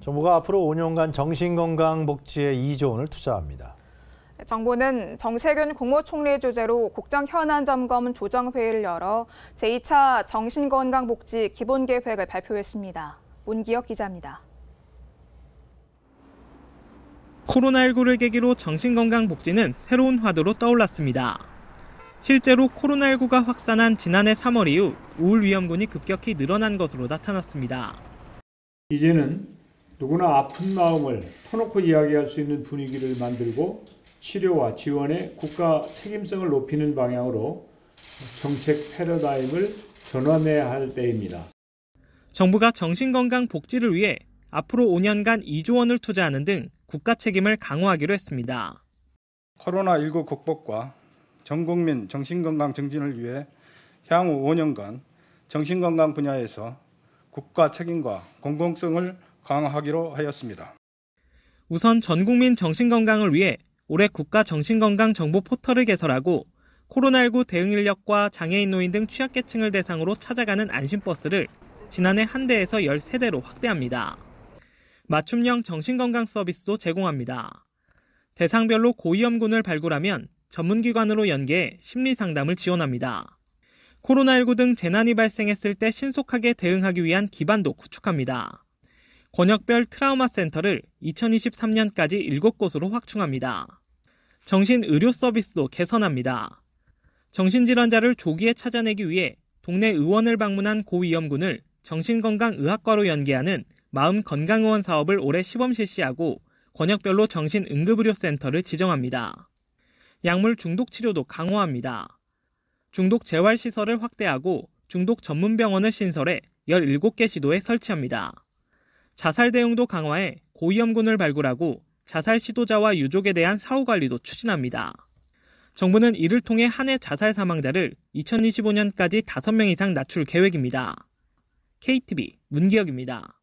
정부가 앞으로 5년간 정신건강복지에 2조 원을 투자합니다. 정부는 정세균 국무총리 주재로 국정 현안 점검 조정 회의를 열어 제2차 정신건강복지 기본계획을 발표했습니다. 문기혁 기자입니다. 코로나19를 계기로 정신건강복지는 새로운 화두로 떠올랐습니다. 실제로 코로나19가 확산한 지난해 3월 이후 우울 위험군이 급격히 늘어난 것으로 나타났습니다. 이제는 누구나 아픈 마음을 터놓고 이야기할 수 있는 분위기를 만들고 치료와 지원의 국가 책임성을 높이는 방향으로 정책 패러다임을 전환해야 할 때입니다. 정부가 정신건강 복지를 위해 앞으로 5년간 2조 원을 투자하는 등 국가 책임을 강화하기로 했습니다. 코로나19 극복과 전 국민 정신건강 증진을 위해 향후 5년간 정신건강 분야에서 국가 책임과 공공성을 강화하기로 하였습니다. 우선 전 국민 정신건강을 위해 올해 국가 정신건강 정보 포털을 개설하고 코로나19 대응 인력과 장애인 노인 등 취약계층을 대상으로 찾아가는 안심버스를 지난해 한 대에서 13대로 확대합니다. 맞춤형 정신건강 서비스도 제공합니다. 대상별로 고위험군을 발굴하면 전문기관으로 연계해 심리상담을 지원합니다. 코로나19 등 재난이 발생했을 때 신속하게 대응하기 위한 기반도 구축합니다. 권역별 트라우마 센터를 2023년까지 7곳으로 확충합니다. 정신 의료 서비스도 개선합니다. 정신질환자를 조기에 찾아내기 위해 동네 의원을 방문한 고위험군을 정신건강의학과로 연계하는 마음건강의원 사업을 올해 시범 실시하고 권역별로 정신응급의료센터를 지정합니다. 약물 중독 치료도 강화합니다. 중독 재활시설을 확대하고 중독 전문병원을 신설해 17개 시도에 설치합니다. 자살 대응도 강화해 고위험군을 발굴하고 자살 시도자와 유족에 대한 사후 관리도 추진합니다. 정부는 이를 통해 한 해 자살 사망자를 2025년까지 5명 이상 낮출 계획입니다. KTV 문기혁입니다.